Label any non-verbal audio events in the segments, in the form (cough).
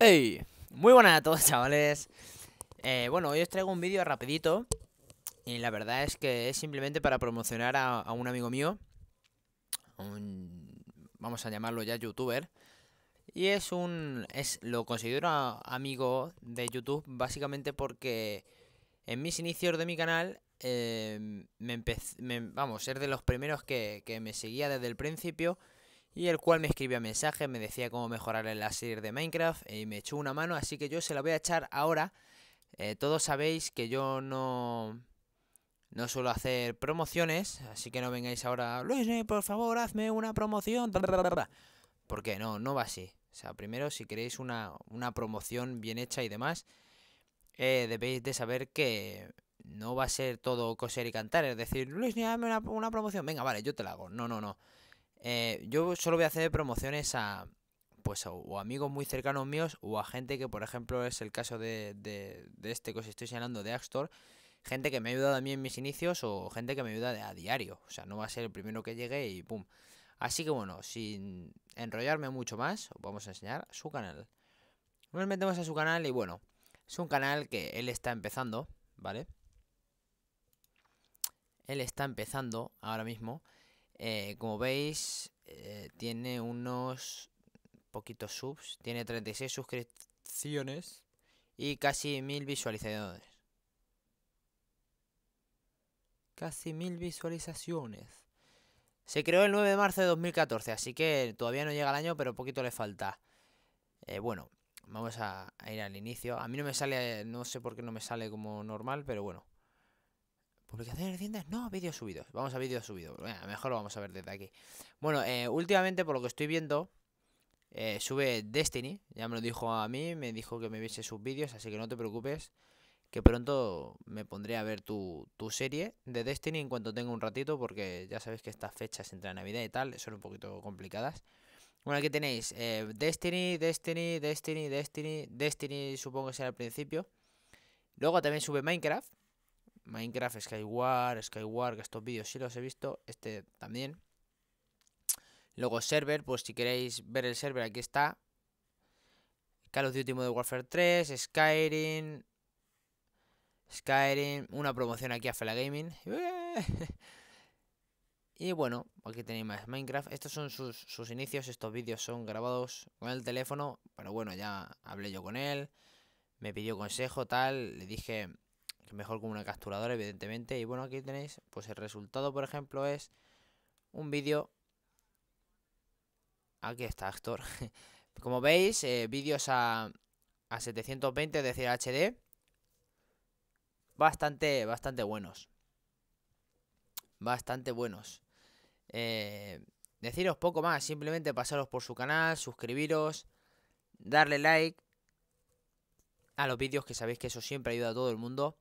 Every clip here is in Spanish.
Hey, muy buenas a todos (laughs) chavales eh, Bueno, hoy os traigo un vídeo rapidito Y la verdad es que es simplemente para promocionar a, un amigo mío un, Vamos a llamarlo ya youtuber Y es un... Es, lo considero amigo de YouTube Básicamente porque en mis inicios de mi canal eh, me, empecé, Vamos, ser de los primeros que, que me seguía desde el principio y el cual me escribía mensaje, me decía cómo mejorar el serie de Minecraft y me echó una mano, así que yo se la voy a echar ahora. Eh, todos sabéis que yo no, no suelo hacer promociones, así que no vengáis ahora, Luis, por favor, hazme una promoción. Porque no, no va así. O sea, primero, si queréis una, una promoción bien hecha y demás, eh, debéis de saber que no va a ser todo coser y cantar. Es decir, Luis, hazme una promoción. Venga, vale, yo te la hago. No, no, no. Eh, yo solo voy a hacer promociones a, pues o amigos muy cercanos míos o a gente que, por ejemplo, es el caso de, de este que os estoy señalando de Axtor, gente que me ha ayudado a mí en mis inicios o gente que me ayuda a diario. O sea, no va a ser el primero que llegue y pum. Así que bueno, sin enrollarme mucho más, os vamos a enseñar su canal. Nos metemos a su canal y bueno, es un canal que él está empezando, ¿vale? Él está empezando ahora mismo. Eh, como veis, eh, tiene unos poquitos subs, tiene 36 suscripciones y casi mil visualizaciones. Casi mil visualizaciones. Se creó el 9 de marzo de 2014, así que todavía no llega el año, pero poquito le falta. Eh, bueno, vamos a, ir al inicio. A mí no me sale, no sé por qué no me sale como normal, pero bueno. Publicaciones recientes, no, vídeos subidos. Vamos a vídeos subidos. Bueno, mejor lo vamos a ver desde aquí. Bueno, eh, últimamente, por lo que estoy viendo, eh, sube Destiny. Ya me lo dijo a mí, me dijo que me viese sus vídeos, así que no te preocupes. Que pronto me pondré a ver tu, serie de Destiny en cuanto tenga un ratito, porque ya sabéis que estas fechas entre Navidad y tal son un poquito complicadas. Bueno, aquí tenéis eh, Destiny, Destiny, Destiny, Destiny, Destiny, supongo que será al principio. Luego también sube Minecraft. Minecraft, Skyward, Skyward, que estos vídeos sí los he visto, este también. Luego server, pues si queréis ver el server, aquí está. Call of Duty Modern Warfare 3, Skyrim, Skyrim, una promoción aquí a Fela Gaming. (laughs) y bueno, aquí tenéis más Minecraft. Estos son sus, sus inicios, estos vídeos son grabados con el teléfono, pero bueno, ya hablé yo con él, me pidió consejo, tal, le dije mejor como una capturadora, evidentemente. Y bueno, aquí tenéis, pues el resultado, por ejemplo, es un vídeo. Aquí está, actor. (laughs) Como veis, eh, vídeos a, a 720, es decir, HD. Bastante, bastante buenos. Bastante buenos. Eh, deciros poco más, simplemente pasaros por su canal, suscribiros, darle like a los vídeos que sabéis que eso siempre ayuda a todo el mundo.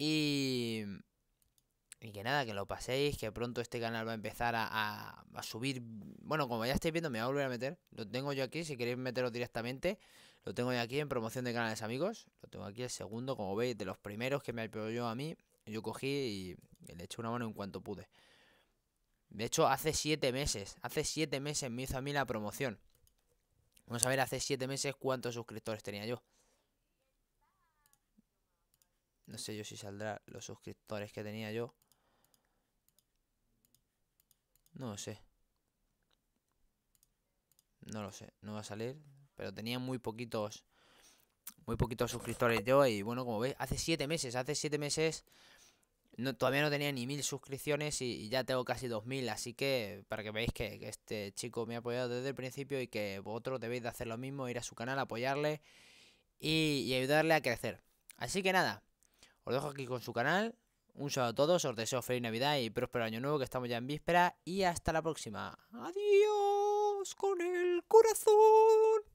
Y, que nada, que lo paséis, que pronto este canal va a empezar a, a, subir. Bueno, como ya estáis viendo, me voy a volver a meter. Lo tengo yo aquí, si queréis meterlo directamente. Lo tengo yo aquí en promoción de canales amigos. Lo tengo aquí el segundo, como veis, de los primeros que me apoyó a mí. Yo cogí y le eché una mano en cuanto pude. De hecho, hace siete meses, hace siete meses me hizo a mí la promoción. Vamos a ver, hace siete meses cuántos suscriptores tenía yo. No sé yo si saldrá los suscriptores que tenía yo. No lo sé. No lo sé, no va a salir. Pero tenía muy poquitos muy poquitos suscriptores yo y bueno, como veis, hace 7 meses, hace 7 meses todavía no tenía ni mil suscripciones y, ya tengo casi 2000, así que para que veáis que, este chico me ha apoyado desde el principio y que vosotros debéis de hacer lo mismo, ir a su canal, apoyarle y ayudarle a crecer. Así que nada, os dejo aquí con su canal. Un saludo a todos, os deseo feliz Navidad y próspero año nuevo, que estamos ya en víspera. Y hasta la próxima. Adiós con el corazón.